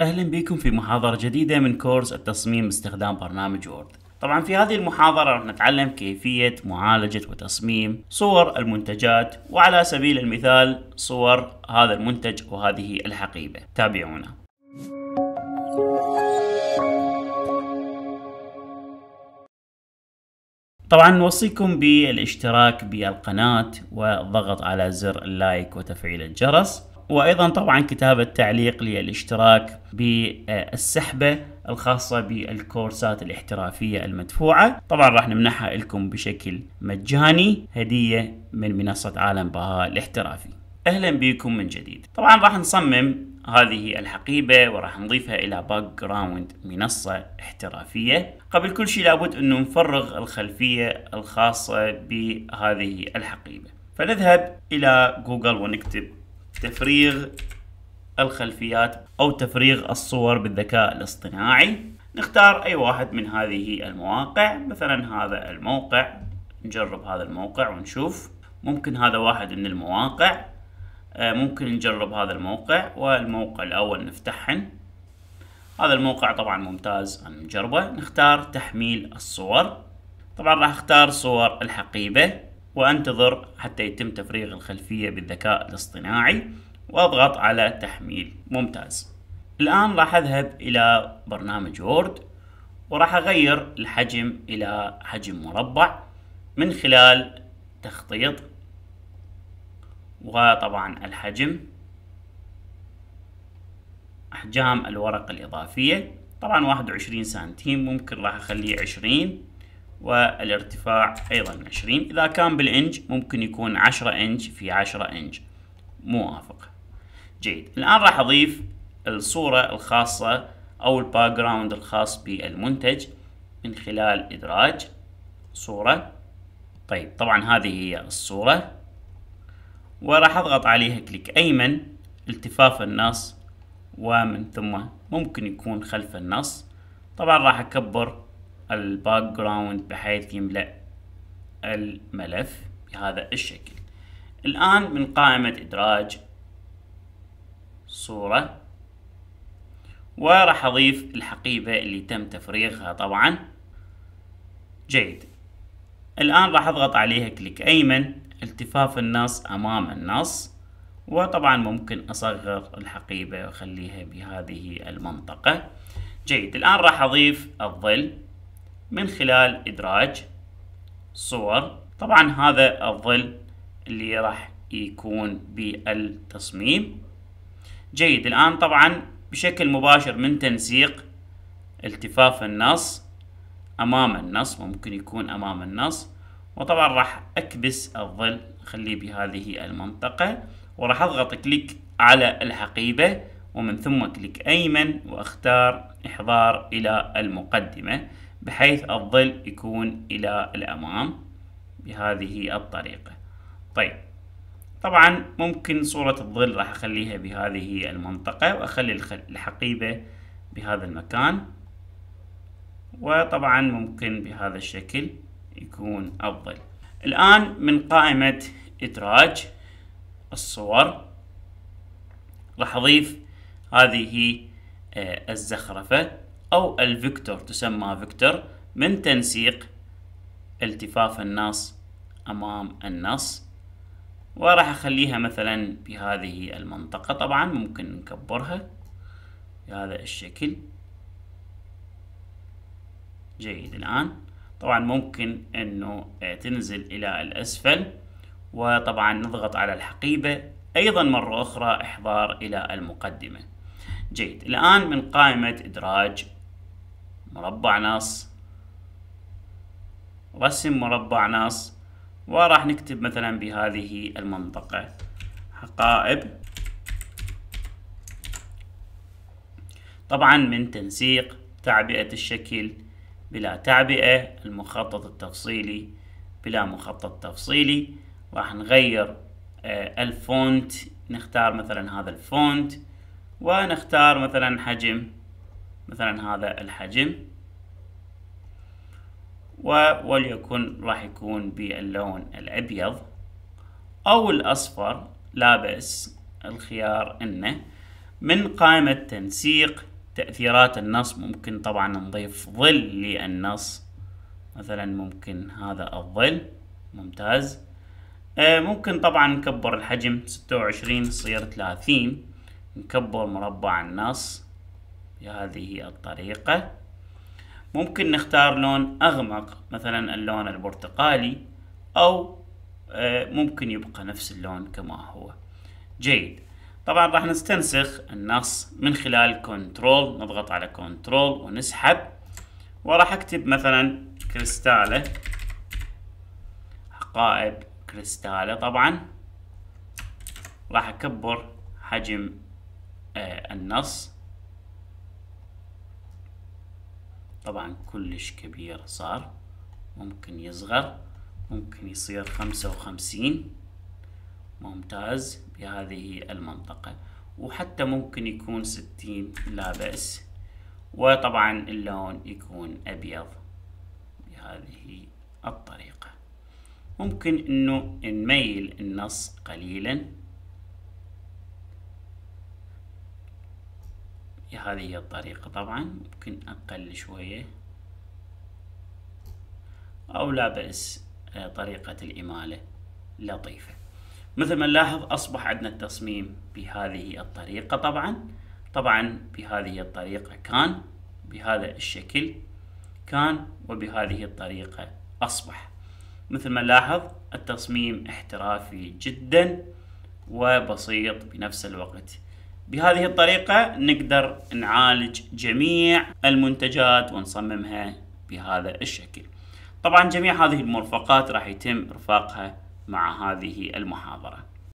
اهلا بكم في محاضرة جديدة من كورس التصميم باستخدام برنامج وورد. طبعا في هذه المحاضرة راح نتعلم كيفية معالجة وتصميم صور المنتجات وعلى سبيل المثال صور هذا المنتج وهذه الحقيبة. تابعونا. طبعا نوصيكم بالاشتراك بالقناة والضغط على زر اللايك وتفعيل الجرس وايضا طبعا كتابه تعليق للاشتراك بالسحبه الخاصه بالكورسات الاحترافيه المدفوعه طبعا راح نمنحها لكم بشكل مجاني هديه من منصه عالم بهاء الاحترافي اهلا بكم من جديد طبعا راح نصمم هذه الحقيبة وراح نضيفها إلى باك جراوند منصة احترافية قبل كل شيء لابد أنه نفرغ الخلفية الخاصة بهذه الحقيبة فنذهب إلى جوجل ونكتب تفريغ الخلفيات أو تفريغ الصور بالذكاء الاصطناعي نختار أي واحد من هذه المواقع مثلا هذا الموقع نجرب هذا الموقع ونشوف ممكن هذا واحد من المواقع آه، ممكن نجرب هذا الموقع والموقع الأول نفتحهن هذا الموقع طبعا ممتاز نجربه نختار تحميل الصور طبعا راح اختار صور الحقيبة وأنتظر حتى يتم تفريغ الخلفية بالذكاء الاصطناعي وأضغط على تحميل ممتاز الآن راح أذهب إلى برنامج وورد وراح أغير الحجم إلى حجم مربع من خلال تخطيط وطبعا الحجم أحجام الورق الإضافية طبعا 21 سنتيم ممكن راح أخليه 20 والارتفاع أيضا 20 إذا كان بالإنج ممكن يكون 10 إنج في 10 إنج موافق جيد الآن راح أضيف الصورة الخاصة أو الباك جراوند الخاص بالمنتج من خلال إدراج صورة طيب طبعا هذه هي الصورة وراح أضغط عليها كليك أيمن التفاف النص ومن ثم ممكن يكون خلف النص طبعا راح أكبر الباك جراوند بحيث يملأ الملف بهذا الشكل الآن من قائمة إدراج صورة وراح أضيف الحقيبة اللي تم تفريغها طبعا جيد الآن راح أضغط عليها كليك أيمن التفاف النص أمام النص وطبعا ممكن أصغر الحقيبة وأخليها بهذه المنطقة جيد الآن راح أضيف الظل من خلال إدراج صور طبعا هذا الظل اللي راح يكون بالتصميم جيد الآن طبعا بشكل مباشر من تنسيق التفاف النص أمام النص ممكن يكون أمام النص وطبعا راح أكبس الظل خليه بهذه المنطقة وراح أضغط كليك على الحقيبة ومن ثم كليك أيمن وأختار إحضار إلى المقدمة بحيث الظل يكون إلى الأمام بهذه الطريقة طيب طبعا ممكن صورة الظل راح أخليها بهذه المنطقة وأخلي الحقيبة بهذا المكان وطبعا ممكن بهذا الشكل يكون الظل الآن من قائمة إدراج الصور راح أضيف هذه آه، الزخرفة أو الفيكتور تسمى فيكتور من تنسيق التفاف النص أمام النص وراح أخليها مثلا بهذه المنطقة طبعا ممكن نكبرها بهذا الشكل جيد الآن طبعا ممكن أنه تنزل إلى الأسفل وطبعا نضغط على الحقيبة أيضا مرة أخرى إحضار إلى المقدمة جيد الآن من قائمة إدراج مربع نص رسم مربع نص وراح نكتب مثلا بهذه المنطقة حقائب طبعا من تنسيق تعبئة الشكل بلا تعبئة المخطط التفصيلي بلا مخطط تفصيلي راح نغير آه، الفونت نختار مثلا هذا الفونت ونختار مثلا حجم مثلا هذا الحجم وليكن راح يكون باللون الأبيض أو الأصفر لا بأس الخيار إنه من قائمة تنسيق تأثيرات النص ممكن طبعا نضيف ظل للنص مثلا ممكن هذا الظل ممتاز آه، ممكن طبعا نكبر الحجم 26 يصير 30 نكبر مربع النص بهذه الطريقة ممكن نختار لون أغمق مثلا اللون البرتقالي أو آه، ممكن يبقى نفس اللون كما هو جيد طبعا راح نستنسخ النص من خلال كنترول نضغط على كنترول ونسحب وراح اكتب مثلا كريستالة حقائب كريستالة طبعا راح اكبر حجم آه، النص طبعا كلش كبير صار ممكن يصغر ممكن يصير خمسة وخمسين ممتاز بهذه المنطقة وحتى ممكن يكون ستين لا بأس وطبعا اللون يكون أبيض بهذه الطريقة ممكن انه نميل النص قليلا هذه هي الطريقة طبعا ممكن أقل شوية أو لا بأس آه، طريقة الإمالة لطيفة مثل ما نلاحظ أصبح عندنا التصميم بهذه الطريقة طبعا طبعا بهذه الطريقة كان بهذا الشكل كان وبهذه الطريقة أصبح مثل ما نلاحظ التصميم احترافي جدا وبسيط بنفس الوقت بهذه الطريقة نقدر نعالج جميع المنتجات ونصممها بهذا الشكل طبعا جميع هذه المرفقات راح يتم رفاقها مع هذه المحاضرة